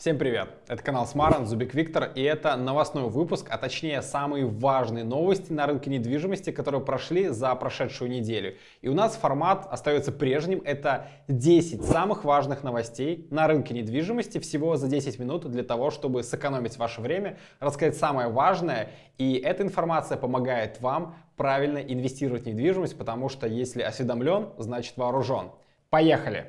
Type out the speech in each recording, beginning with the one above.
Всем привет! Это канал Смаран, Зубик Виктор, и это новостной выпуск, а точнее самые важные новости на рынке недвижимости, которые прошли за прошедшую неделю. И у нас формат остается прежним, это 10 самых важных новостей на рынке недвижимости всего за 10 минут для того, чтобы сэкономить ваше время, рассказать самое важное, и эта информация помогает вам правильно инвестировать в недвижимость, потому что если осведомлен, значит вооружен. Поехали!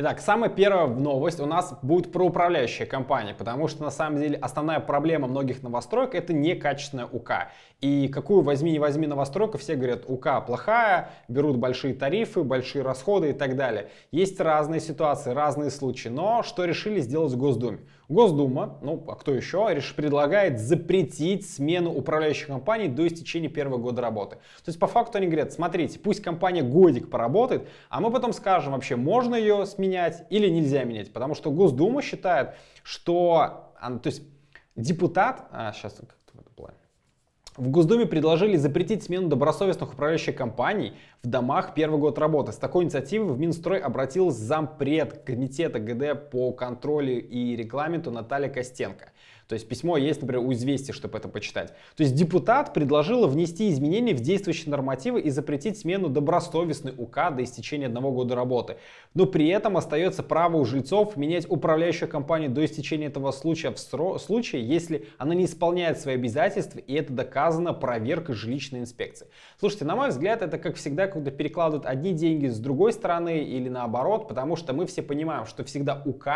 Итак, самая первая новость у нас будет про управляющие компании, потому что на самом деле основная проблема многих новостроек это некачественная УК. И какую возьми не возьми новостройку, все говорят УК плохая, берут большие тарифы, большие расходы и так далее. Есть разные ситуации, разные случаи, но что решили сделать в Госдуме? Госдума, ну а кто еще, предлагает запретить смену управляющих компаний до истечения первого года работы. То есть по факту они говорят, смотрите, пусть компания годик поработает, а мы потом скажем вообще, можно ее сменять или нельзя менять. Потому что Госдума считает, что, а, то есть депутат, а, сейчас в Госдуме предложили запретить смену добросовестных управляющих компаний в домах первый год работы. С такой инициативой в Минстрой обратилась зампред комитета ГД по контролю и регламенту Наталья Костенко. То есть письмо есть, например, у «Известия», чтобы это почитать. То есть депутат предложила внести изменения в действующие нормативы и запретить смену добросовестной УК до истечения одного года работы. Но при этом остается право у жильцов менять управляющую компанию до истечения этого случая в сро... случае, если она не исполняет свои обязательства и это доказано проверкой жилищной инспекции. Слушайте, на мой взгляд, это как всегда, когда перекладывают одни деньги с другой стороны или наоборот, потому что мы все понимаем, что всегда УК,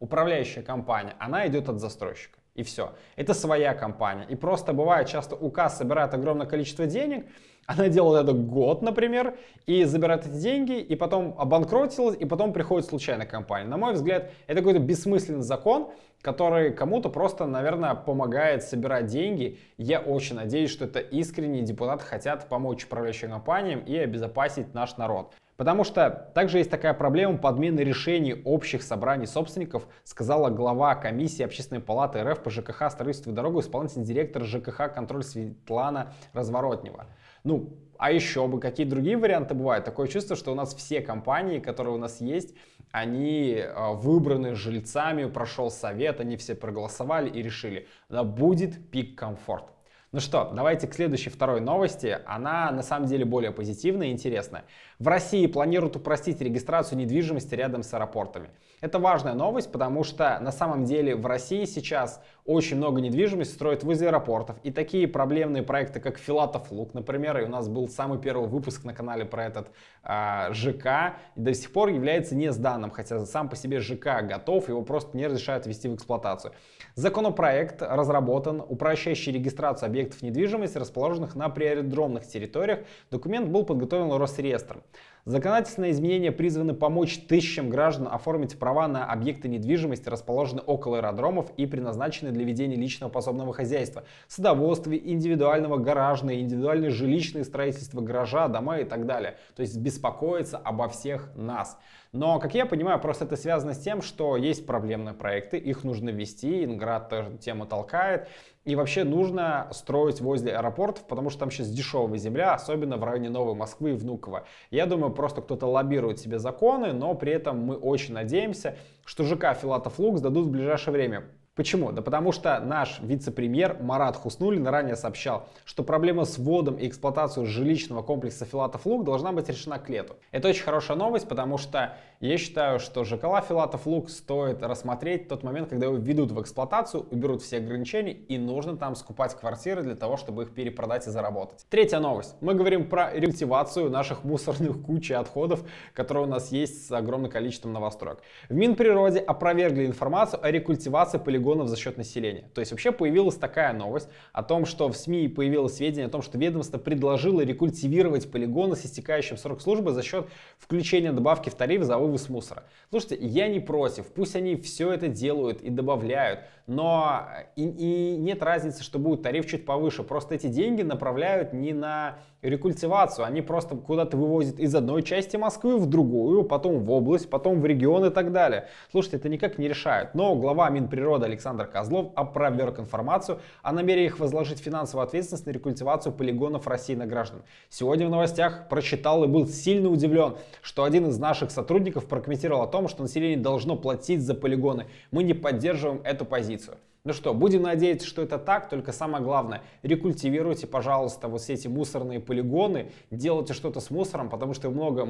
управляющая компания, она идет от застройщика. И все. Это своя компания. И просто бывает, часто УК собирает огромное количество денег, она делала это год, например, и забирает эти деньги, и потом обанкротилась, и потом приходит случайная компания. На мой взгляд, это какой-то бессмысленный закон, который кому-то просто, наверное, помогает собирать деньги. Я очень надеюсь, что это искренние депутаты хотят помочь управляющим компаниям и обезопасить наш народ. Потому что также есть такая проблема подмены решений общих собраний собственников, сказала глава комиссии Общественной палаты РФ по ЖКХ строительству дорогу исполнительный директор ЖКХ контроль Светлана Разворотнева. Ну, а еще бы, какие другие варианты бывают? Такое чувство, что у нас все компании, которые у нас есть, они э, выбраны жильцами, прошел совет, они все проголосовали и решили, да будет пик комфорт. Ну что, давайте к следующей второй новости. Она на самом деле более позитивная и интересная. В России планируют упростить регистрацию недвижимости рядом с аэропортами. Это важная новость, потому что на самом деле в России сейчас очень много недвижимости строят возле аэропортов. И такие проблемные проекты, как Филатов Лук, например, и у нас был самый первый выпуск на канале про этот э, а, ЖК, до сих пор является не сданным, хотя сам по себе ЖК готов, его просто не разрешают ввести в эксплуатацию. Законопроект разработан, упрощающий регистрацию объектов объектов недвижимости, расположенных на приоритетных территориях, документ был подготовлен Росреестром. Законодательные изменения призваны помочь тысячам граждан оформить права на объекты недвижимости, расположенные около аэродромов и предназначенные для ведения личного подсобного хозяйства, садоводстве, индивидуального гаражного, индивидуальное жилищное строительство гаража, дома и так далее. То есть беспокоиться обо всех нас. Но, как я понимаю, просто это связано с тем, что есть проблемные проекты, их нужно вести, Инград эту тему толкает. И вообще нужно строить возле аэропортов, потому что там сейчас дешевая земля, особенно в районе Новой Москвы и Внуково. Я думаю, просто кто-то лоббирует себе законы, но при этом мы очень надеемся, что ЖК Филатов Лукс дадут в ближайшее время Почему? Да потому что наш вице-премьер Марат Хуснулин ранее сообщал, что проблема с вводом и эксплуатацией жилищного комплекса Филатов Луг должна быть решена к лету. Это очень хорошая новость, потому что я считаю, что ЖКЛ Филатов Луг стоит рассмотреть тот момент, когда его введут в эксплуатацию, уберут все ограничения и нужно там скупать квартиры для того, чтобы их перепродать и заработать. Третья новость. Мы говорим про рекультивацию наших мусорных куч и отходов, которые у нас есть с огромным количеством новостроек. В Минприроде опровергли информацию о рекультивации полигонов полигонов за счет населения. То есть вообще появилась такая новость о том, что в СМИ появилось сведение о том, что ведомство предложило рекультивировать полигоны с истекающим срок службы за счет включения добавки в тариф за вывоз мусора. Слушайте, я не против, пусть они все это делают и добавляют, но э, и, и нет разницы, что будет тариф чуть повыше, просто эти деньги направляют не на рекультивацию. Они просто куда-то вывозят из одной части Москвы в другую, потом в область, потом в регион и так далее. Слушайте, это никак не решают. Но глава Минприроды Александр Козлов опроверг информацию о намерениях возложить финансовую ответственность на рекультивацию полигонов России на граждан. Сегодня в новостях прочитал и был сильно удивлен, что один из наших сотрудников прокомментировал о том, что население должно платить за полигоны. Мы не поддерживаем эту позицию. Ну что, будем надеяться, что это так, только самое главное, рекультивируйте, пожалуйста, вот все эти мусорные полигоны, делайте что-то с мусором, потому что, много,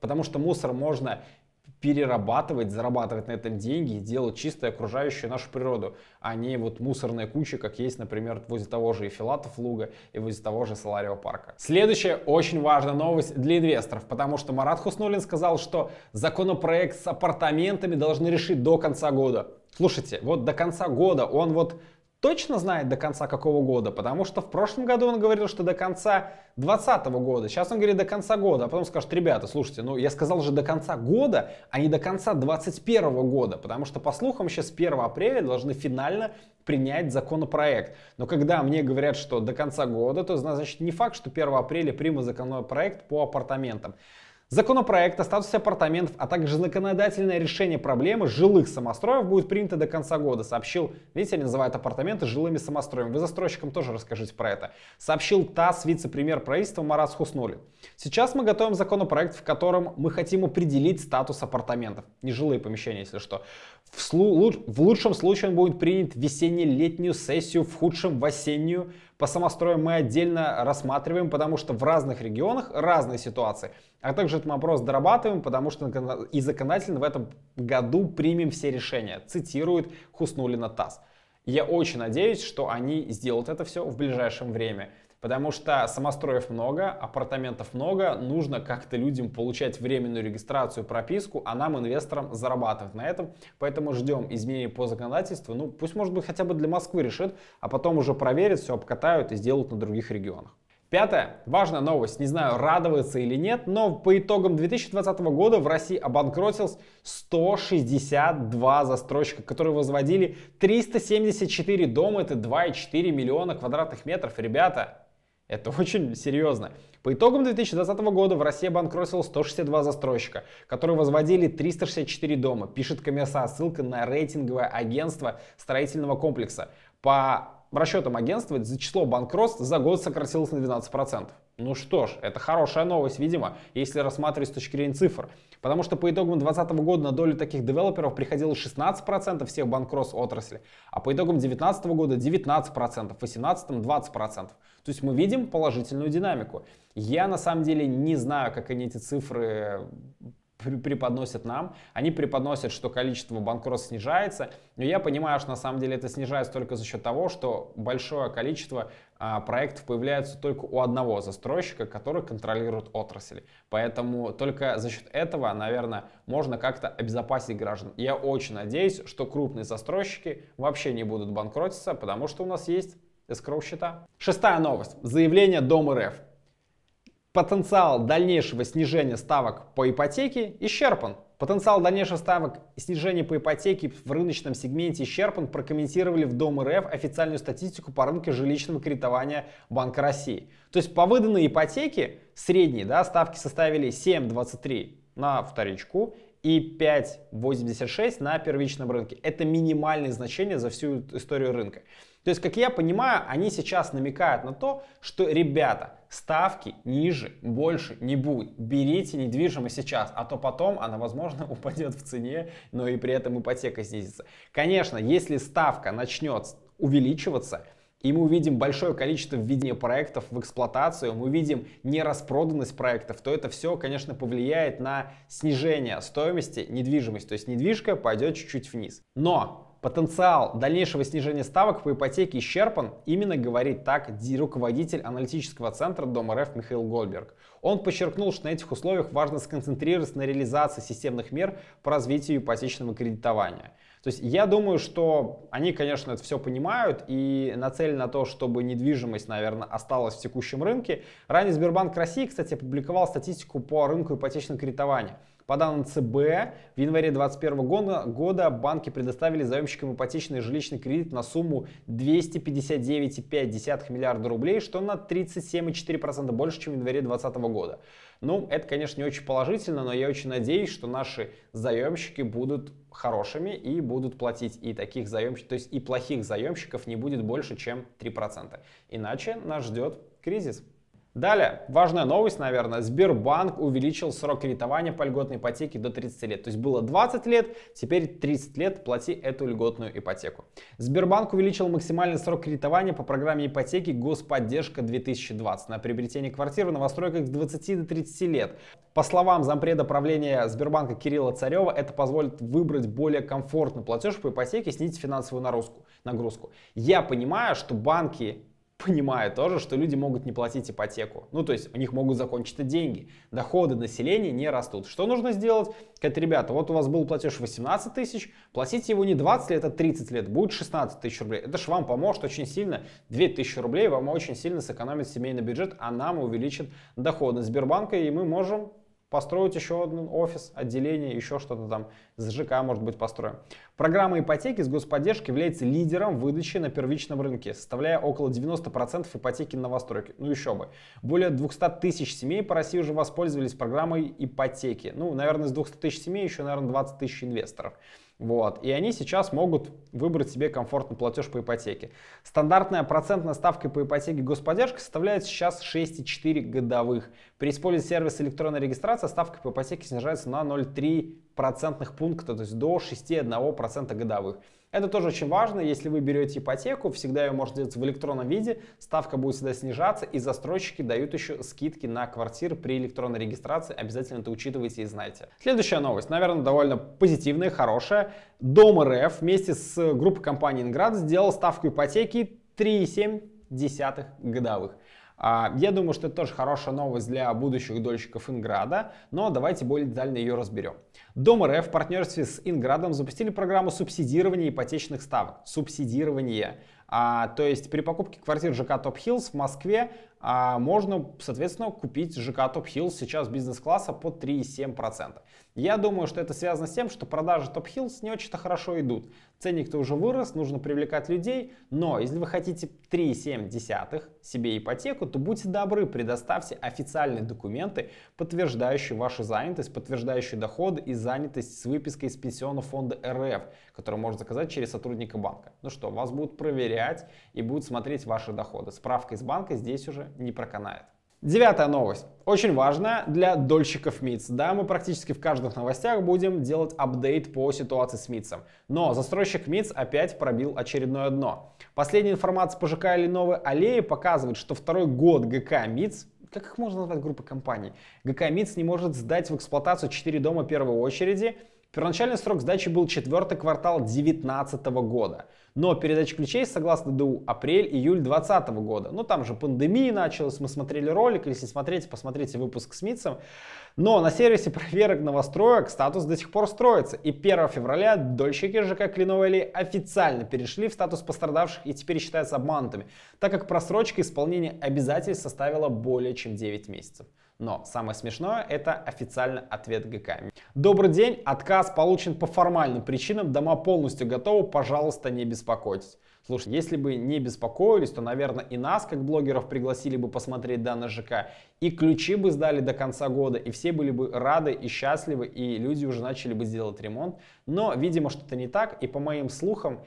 потому что мусор можно перерабатывать, зарабатывать на этом деньги и делать чистую окружающую нашу природу, а не вот мусорные кучи, как есть, например, возле того же Эфилатов луга и возле того же Соларио парка. Следующая очень важная новость для инвесторов, потому что Марат Хуснулин сказал, что законопроект с апартаментами должны решить до конца года. Слушайте, вот до конца года он вот точно знает до конца какого года, потому что в прошлом году он говорил, что до конца 2020 года, сейчас он говорит до конца года, а потом скажет, ребята, слушайте, ну я сказал же до конца года, а не до конца 2021 года, потому что по слухам сейчас 1 апреля должны финально принять законопроект. Но когда мне говорят, что до конца года, то значит не факт, что 1 апреля примут законопроект по апартаментам. Законопроект о статусе апартаментов, а также законодательное решение проблемы жилых самостроев будет принято до конца года, сообщил, видите, они называют апартаменты жилыми самостроями. Вы застройщикам тоже расскажите про это. Сообщил ТАСС вице-премьер правительства Марат Хуснули. Сейчас мы готовим законопроект, в котором мы хотим определить статус апартаментов. Нежилые помещения, если что. В, слу- в лучшем случае он будет принят в весенне-летнюю сессию, в худшем в осеннюю. По самостроям мы отдельно рассматриваем, потому что в разных регионах разные ситуации. А также этот вопрос дорабатываем, потому что и законодательно в этом году примем все решения. Цитирует Хуснулина ТАСС. Я очень надеюсь, что они сделают это все в ближайшем время. Потому что самостроев много, апартаментов много, нужно как-то людям получать временную регистрацию, прописку, а нам, инвесторам, зарабатывать на этом. Поэтому ждем изменений по законодательству. Ну, пусть, может быть, хотя бы для Москвы решит, а потом уже проверят, все обкатают и сделают на других регионах. Пятое. Важная новость. Не знаю, радоваться или нет, но по итогам 2020 года в России обанкротилось 162 застройщика, которые возводили 374 дома. Это 2,4 миллиона квадратных метров. Ребята, это очень серьезно. По итогам 2020 года в России банкротило 162 застройщика, которые возводили 364 дома, пишет Коммерса, ссылка на рейтинговое агентство строительного комплекса. По расчетам агентства число банкротств за год сократилось на 12%. Ну что ж, это хорошая новость, видимо, если рассматривать с точки зрения цифр. Потому что по итогам 2020 года на долю таких девелоперов приходилось 16% всех банкротств отрасли, а по итогам 2019 года 19%, в 2018 20%. То есть мы видим положительную динамику. Я на самом деле не знаю, как они эти цифры преподносят нам. Они преподносят, что количество банкротств снижается, но я понимаю, что на самом деле это снижается только за счет того, что большое количество а, проектов появляется только у одного застройщика, который контролирует отрасли. Поэтому только за счет этого, наверное, можно как-то обезопасить граждан. Я очень надеюсь, что крупные застройщики вообще не будут банкротиться, потому что у нас есть эскроу счета. Шестая новость. Заявление Дом РФ. Потенциал дальнейшего снижения ставок по ипотеке исчерпан. Потенциал дальнейших ставок и снижения по ипотеке в рыночном сегменте исчерпан прокомментировали в Дом РФ официальную статистику по рынку жилищного кредитования Банка России. То есть по выданной ипотеке средние да, ставки составили 7,23 на вторичку и 5,86 на первичном рынке. Это минимальные значения за всю историю рынка. То есть, как я понимаю, они сейчас намекают на то, что, ребята, ставки ниже больше не будет. Берите недвижимость сейчас, а то потом она, возможно, упадет в цене, но и при этом ипотека снизится. Конечно, если ставка начнет увеличиваться – и мы увидим большое количество введения проектов в эксплуатацию, мы увидим нераспроданность проектов, то это все, конечно, повлияет на снижение стоимости недвижимости. То есть недвижка пойдет чуть-чуть вниз. Но потенциал дальнейшего снижения ставок по ипотеке исчерпан, именно говорит так руководитель аналитического центра Дом РФ Михаил Гольберг. Он подчеркнул, что на этих условиях важно сконцентрироваться на реализации системных мер по развитию ипотечного кредитования – то есть я думаю, что они, конечно, это все понимают и нацелены на то, чтобы недвижимость, наверное, осталась в текущем рынке. Ранее Сбербанк России, кстати, опубликовал статистику по рынку ипотечного кредитования. По данным ЦБ, в январе 2021 года, банки предоставили заемщикам ипотечный жилищный кредит на сумму 259,5 миллиарда рублей, что на 37,4% больше, чем в январе 2020 года. Ну, это, конечно, не очень положительно, но я очень надеюсь, что наши заемщики будут хорошими и будут платить и таких заемщиков, то есть и плохих заемщиков не будет больше, чем 3%. Иначе нас ждет кризис. Далее, важная новость, наверное, Сбербанк увеличил срок кредитования по льготной ипотеке до 30 лет. То есть было 20 лет, теперь 30 лет плати эту льготную ипотеку. Сбербанк увеличил максимальный срок кредитования по программе ипотеки «Господдержка 2020» на приобретение квартиры в новостройках с 20 до 30 лет. По словам зампреда правления Сбербанка Кирилла Царева, это позволит выбрать более комфортный платеж по ипотеке и снизить финансовую нагрузку. Я понимаю, что банки понимая тоже, что люди могут не платить ипотеку. Ну, то есть у них могут закончиться деньги. Доходы населения не растут. Что нужно сделать? Сказать, ребята, вот у вас был платеж 18 тысяч, платите его не 20 лет, а 30 лет, будет 16 тысяч рублей. Это же вам поможет очень сильно. 2 тысячи рублей вам очень сильно сэкономит семейный бюджет, а нам увеличит доходы Сбербанка, и мы можем построить еще один офис, отделение, еще что-то там с ЖК, может быть, построим. Программа ипотеки с господдержкой является лидером выдачи на первичном рынке, составляя около 90% ипотеки на новостройки. Ну еще бы. Более 200 тысяч семей по России уже воспользовались программой ипотеки. Ну, наверное, из 200 тысяч семей еще, наверное, 20 тысяч инвесторов. Вот. И они сейчас могут выбрать себе комфортный платеж по ипотеке. Стандартная процентная ставка по ипотеке господдержка составляет сейчас 6,4 годовых. При использовании сервиса электронной регистрации ставка по ипотеке снижается на 0,3 процентных пункта, то есть до 6,1% годовых. Это тоже очень важно. Если вы берете ипотеку, всегда ее можно делать в электронном виде. Ставка будет всегда снижаться, и застройщики дают еще скидки на квартиры при электронной регистрации. Обязательно это учитывайте и знайте. Следующая новость, наверное, довольно позитивная, хорошая. Дом РФ вместе с группой компаний «Инград» сделал ставку ипотеки 3,7 годовых. А, я думаю, что это тоже хорошая новость для будущих дольщиков Инграда, но давайте более детально ее разберем. Дом РФ в партнерстве с Инградом запустили программу субсидирования ипотечных ставок. Субсидирование. А, то есть при покупке квартир ЖК Топ Хиллс в Москве а, можно, соответственно, купить ЖК Топ Хиллс сейчас бизнес-класса по 3,7%. Я думаю, что это связано с тем, что продажи Топ Хиллс не очень-то хорошо идут. Ценник-то уже вырос, нужно привлекать людей, но если вы хотите 3,7 себе ипотеку, то будьте добры, предоставьте официальные документы, подтверждающие вашу занятость, подтверждающие доходы из занятость с выпиской из пенсионного фонда РФ, который можно заказать через сотрудника банка. Ну что, вас будут проверять и будут смотреть ваши доходы. Справка из банка здесь уже не проканает. Девятая новость. Очень важная для дольщиков МИЦ. Да, мы практически в каждых новостях будем делать апдейт по ситуации с МИЦом. Но застройщик МИЦ опять пробил очередное дно. Последняя информация по ЖК или новой аллее показывает, что второй год ГК МИЦ как их можно назвать группы компаний? ГК МИЦ не может сдать в эксплуатацию 4 дома первой очереди. Первоначальный срок сдачи был четвертый квартал 2019 года. Но передача ключей, согласно ДУ, апрель-июль 2020 года. Ну, там же пандемия началась, мы смотрели ролик, если смотрите, посмотрите выпуск с Митцем. Но на сервисе проверок новостроек статус до сих пор строится. И 1 февраля дольщики ЖК Кленовой Ли официально перешли в статус пострадавших и теперь считаются обманутыми, так как просрочка исполнения обязательств составила более чем 9 месяцев. Но самое смешное – это официально ответ ГК. Добрый день, отказ получен по формальным причинам, дома полностью готовы, пожалуйста, не беспокойтесь. Слушай, если бы не беспокоились, то, наверное, и нас, как блогеров, пригласили бы посмотреть данный ЖК, и ключи бы сдали до конца года, и все были бы рады и счастливы, и люди уже начали бы делать ремонт. Но, видимо, что-то не так, и по моим слухам,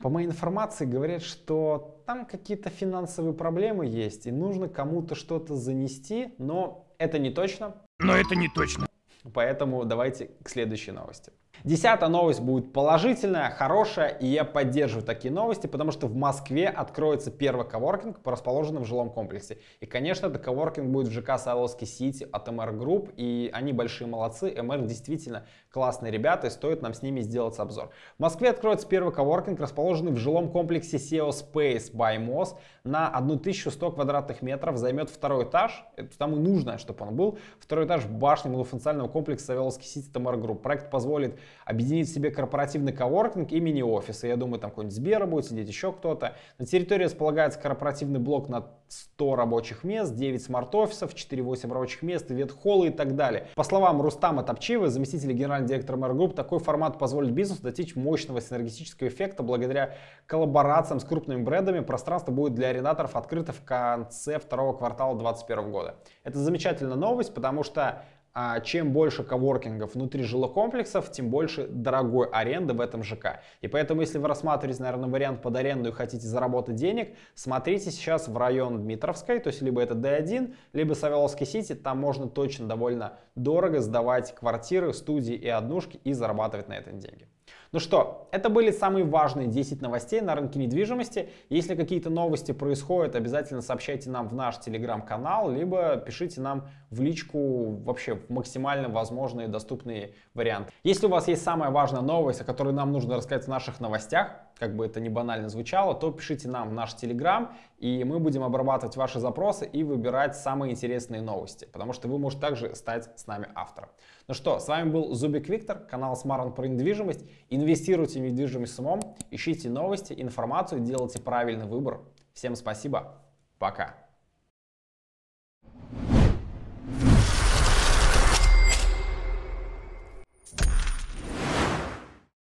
по моей информации говорят, что там какие-то финансовые проблемы есть, и нужно кому-то что-то занести, но это не точно. Но это не точно. Поэтому давайте к следующей новости. Десятая новость будет положительная, хорошая, и я поддерживаю такие новости, потому что в Москве откроется первый коворкинг расположенный в жилом комплексе. И, конечно, это коворкинг будет в ЖК Савеловский Сити от МР Групп, и они большие молодцы, МР действительно классные ребята, и стоит нам с ними сделать обзор. В Москве откроется первый коворкинг, расположенный в жилом комплексе SEO Space by MOS на 1100 квадратных метров, займет второй этаж, это тому нужно, чтобы он был, второй этаж башни многофункционального комплекса Савеловский Сити Тамар Групп. Проект позволит объединить в себе корпоративный коворкинг и мини-офисы. Я думаю, там какой-нибудь Сбера будет сидеть, еще кто-то. На территории располагается корпоративный блок на 100 рабочих мест, 9 смарт-офисов, 4-8 рабочих мест, ветхоллы и так далее. По словам Рустама Топчиева, заместителя генерального директора Мэр Групп, такой формат позволит бизнесу достичь мощного синергетического эффекта благодаря коллаборациям с крупными брендами. Пространство будет для арендаторов открыто в конце второго квартала 2021 года. Это замечательная новость, потому что а чем больше коворкингов внутри жилых комплексов, тем больше дорогой аренды в этом ЖК. И поэтому, если вы рассматриваете, наверное, вариант под аренду и хотите заработать денег, смотрите сейчас в район Дмитровской, то есть либо это D1, либо Савеловский Сити, там можно точно довольно дорого сдавать квартиры, студии и однушки и зарабатывать на этом деньги. Ну что, это были самые важные 10 новостей на рынке недвижимости. Если какие-то новости происходят, обязательно сообщайте нам в наш телеграм-канал, либо пишите нам в личку вообще максимально возможные доступные варианты. Если у вас есть самая важная новость, о которой нам нужно рассказать в наших новостях, как бы это ни банально звучало, то пишите нам в наш телеграм и мы будем обрабатывать ваши запросы и выбирать самые интересные новости, потому что вы можете также стать с нами автором. Ну что, с вами был Зубик Виктор, канал Смарон про недвижимость. Инвестируйте в недвижимость с умом, ищите новости, информацию, делайте правильный выбор. Всем спасибо, пока!